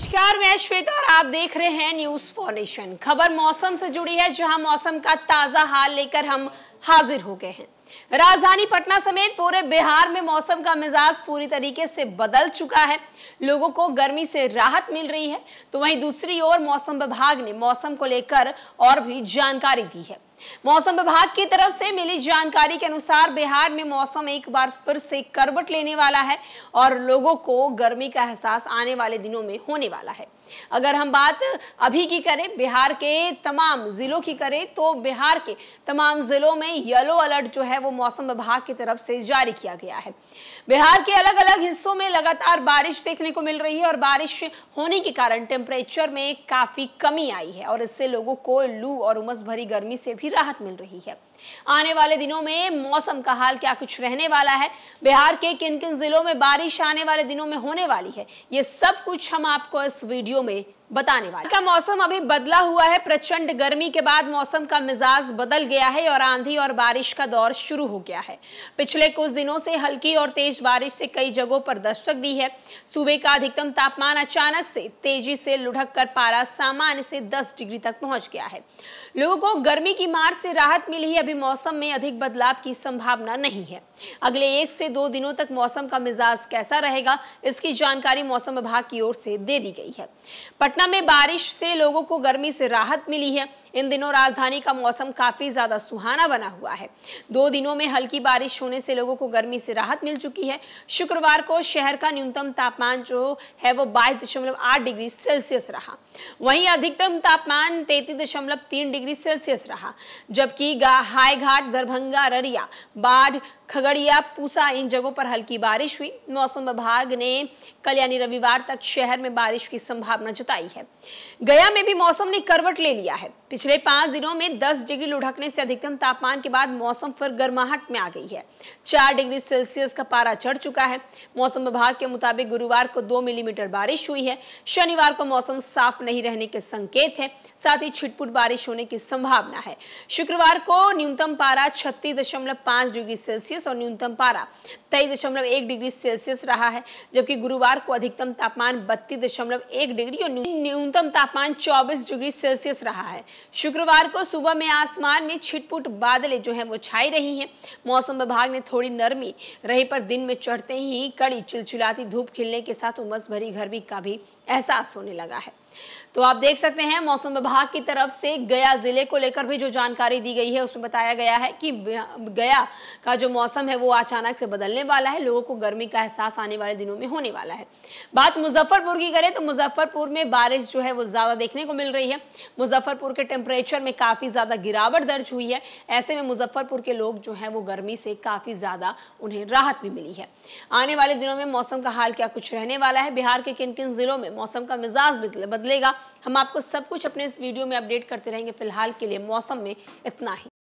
नमस्कार मैं श्वेता और आप देख रहे हैं न्यूज फॉरेशन खबर मौसम से जुड़ी है जहां मौसम का ताजा हाल लेकर हम हाजिर हो गए हैं राजधानी पटना समेत पूरे बिहार में मौसम का मिजाज पूरी तरीके से बदल चुका है लोगों को गर्मी से राहत मिल रही है तो वहीं दूसरी ओर मौसम विभाग ने मौसम को लेकर और भी जानकारी दी है मौसम विभाग की तरफ से मिली जानकारी के अनुसार बिहार में मौसम एक बार फिर से करवट लेने वाला है और लोगों को गर्मी का एहसास आने वाले दिनों में होने वाला है अगर हम बात अभी की करें बिहार के तमाम जिलों की करें तो बिहार के तमाम जिलों में येलो अलर्ट जो है वो मौसम विभाग की तरफ से जारी किया गया है बिहार के अलग अलग हिस्सों में लगातार बारिश देखने को मिल रही है और बारिश होने के कारण टेम्परेचर में काफी कमी आई है और इससे लोगों को लू और उमस भरी गर्मी से भी की राहत मिल रही है आने वाले दिनों में मौसम का हाल क्या कुछ रहने वाला है बिहार के किन किन जिलों में बारिश आने वाले दिनों में होने वाली है ये सब कुछ हम आपको इस वीडियो में बताने वाले का मौसम अभी बदला हुआ है प्रचंड गर्मी के बाद मौसम का मिजाज बदल गया है और आंधी और बारिश का दौर शुरू हो गया है पिछले कुछ दिनों से हल्की और तेज बारिश से कई जगहों पर दस्तक दी है सूबे का अधिकतम तापमान अचानक से तेजी से लुढ़क कर पारा सामान्य से दस डिग्री तक पहुंच गया है लोगों को गर्मी की मार से राहत मिली है अभी मौसम में अधिक बदलाव की संभावना नहीं है अगले एक से दो दिनों तक मौसम का मिजाज कैसा रहेगा इसकी जानकारी मौसम विभाग की ओर से दे दी गई है पटना पटना में बारिश से लोगों को गर्मी से राहत मिली है इन दिनों राजधानी का मौसम काफी ज्यादा सुहाना बना हुआ है दो दिनों में हल्की बारिश होने से लोगों को गर्मी से राहत मिल चुकी है शुक्रवार को शहर का न्यूनतम तापमान जो है वो बाईस डिग्री सेल्सियस रहा वहीं अधिकतम तापमान तैतीस डिग्री सेल्सियस रहा जबकि हाईघाट दरभंगा अररिया बाढ़ खगड़िया पूसा इन जगहों पर हल्की बारिश हुई मौसम विभाग ने कल यानी रविवार तक शहर में बारिश की संभावना जताई है गया में भी मौसम ने करवट ले लिया है पिछले पांच दिनों में दस डिग्री लुढ़कने से अधिकतम तापमान के बाद मौसम फिर गर्माहट में आ गई है चार डिग्री सेल्सियस का पारा चढ़ चुका है मौसम विभाग के मुताबिक गुरुवार को दो मिलीमीटर बारिश हुई है शनिवार को मौसम साफ नहीं रहने के संकेत है साथ ही छिटपुट बारिश होने की संभावना है शुक्रवार को न्यूनतम पारा छत्तीस डिग्री सेल्सियस सेल्सियस और न्यूनतम पारा तेईस दशमलव एक डिग्री सेल्सियस रहा है जबकि गुरुवार को अधिकतम तापमान बत्तीस दशमलव एक डिग्री और न्यूनतम तापमान चौबीस डिग्री सेल्सियस रहा है शुक्रवार को सुबह में आसमान में छिटपुट बादलें जो है वो छाई रही हैं मौसम विभाग ने थोड़ी नरमी रही पर दिन में चढ़ते ही कड़ी चिलचिलाती धूप खिलने के साथ उमस भरी गर्मी का भी एहसास होने लगा है तो आप देख सकते हैं मौसम विभाग की तरफ से गया जिले को लेकर भी जो जानकारी दी गई है उसमें बताया गया है कि गया का जो मौसम मौसम है वो अचानक से बदलने वाला है लोगों को गर्मी का एहसास आने वाले दिनों में होने वाला है बात मुजफ्फरपुर की करें तो मुजफ्फरपुर में बारिश जो है वो ज़्यादा देखने को मिल रही है मुजफ्फरपुर के टेम्परेचर में काफ़ी ज़्यादा गिरावट दर्ज हुई है ऐसे में मुजफ्फरपुर के लोग जो है वो गर्मी से काफ़ी ज़्यादा उन्हें राहत भी मिली है आने वाले दिनों में मौसम का हाल क्या कुछ रहने वाला है बिहार के किन किन जिलों में मौसम का मिजाज बदलेगा हम आपको सब कुछ अपने इस वीडियो में अपडेट करते रहेंगे फिलहाल के लिए मौसम में इतना ही